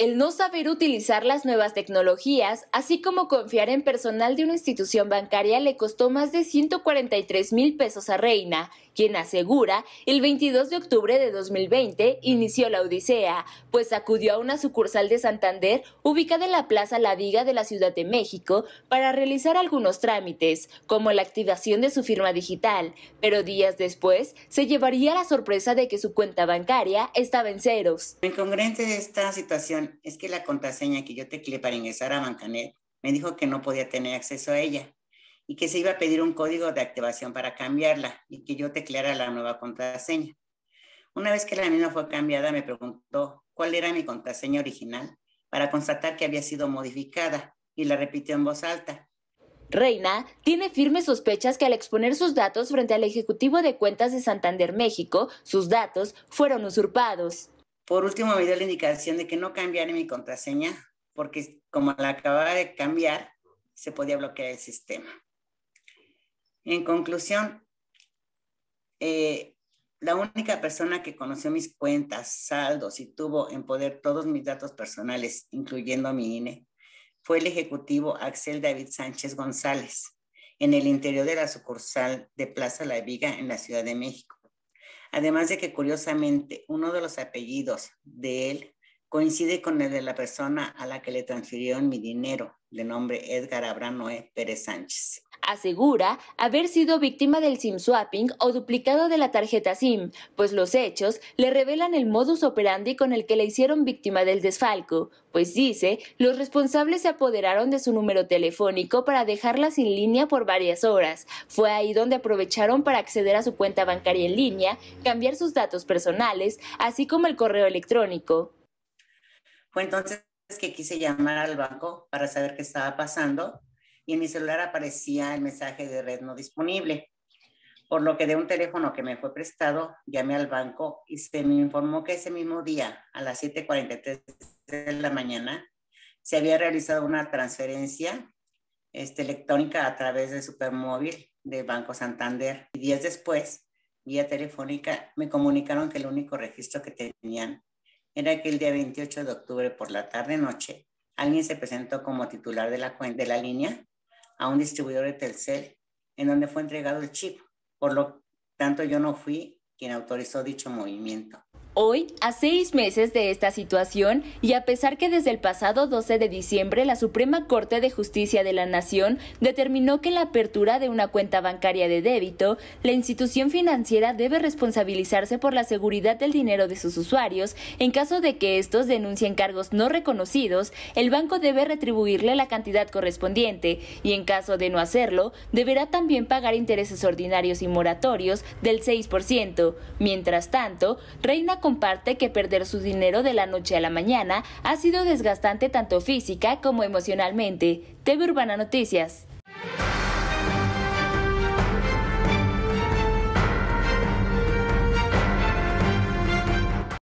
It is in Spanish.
el no saber utilizar las nuevas tecnologías, así como confiar en personal de una institución bancaria, le costó más de 143 mil pesos a Reina, quien asegura el 22 de octubre de 2020 inició la odisea, pues acudió a una sucursal de Santander ubicada en la Plaza La Viga de la Ciudad de México para realizar algunos trámites, como la activación de su firma digital, pero días después se llevaría la sorpresa de que su cuenta bancaria estaba en ceros. Incongruente esta situación es que la contraseña que yo tecleé para ingresar a Bancanet me dijo que no podía tener acceso a ella y que se iba a pedir un código de activación para cambiarla y que yo tecleara la nueva contraseña. Una vez que la misma fue cambiada, me preguntó cuál era mi contraseña original para constatar que había sido modificada y la repitió en voz alta. Reina tiene firmes sospechas que al exponer sus datos frente al Ejecutivo de Cuentas de Santander México, sus datos fueron usurpados. Por último, me dio la indicación de que no cambiara mi contraseña, porque como la acababa de cambiar, se podía bloquear el sistema. En conclusión, eh, la única persona que conoció mis cuentas, saldos y tuvo en poder todos mis datos personales, incluyendo mi INE, fue el ejecutivo Axel David Sánchez González, en el interior de la sucursal de Plaza La Viga en la Ciudad de México. Además de que curiosamente uno de los apellidos de él coincide con el de la persona a la que le transfirieron mi dinero, de nombre Edgar Abraham Pérez Sánchez asegura haber sido víctima del SIM swapping o duplicado de la tarjeta SIM, pues los hechos le revelan el modus operandi con el que le hicieron víctima del desfalco, pues dice, los responsables se apoderaron de su número telefónico para dejarla sin línea por varias horas. Fue ahí donde aprovecharon para acceder a su cuenta bancaria en línea, cambiar sus datos personales, así como el correo electrónico. Fue entonces que quise llamar al banco para saber qué estaba pasando y en mi celular aparecía el mensaje de red no disponible. Por lo que de un teléfono que me fue prestado, llamé al banco y se me informó que ese mismo día, a las 7.43 de la mañana, se había realizado una transferencia este, electrónica a través de Supermóvil de Banco Santander. Y días después, vía telefónica, me comunicaron que el único registro que tenían era que el día 28 de octubre por la tarde-noche alguien se presentó como titular de la, de la línea a un distribuidor de Telcel, en donde fue entregado el chip. Por lo tanto, yo no fui quien autorizó dicho movimiento. Hoy, a seis meses de esta situación, y a pesar que desde el pasado 12 de diciembre la Suprema Corte de Justicia de la Nación determinó que en la apertura de una cuenta bancaria de débito, la institución financiera debe responsabilizarse por la seguridad del dinero de sus usuarios. En caso de que estos denuncien cargos no reconocidos, el banco debe retribuirle la cantidad correspondiente, y en caso de no hacerlo, deberá también pagar intereses ordinarios y moratorios del 6%. Mientras tanto, reina comparte que perder su dinero de la noche a la mañana ha sido desgastante tanto física como emocionalmente. TV Urbana Noticias.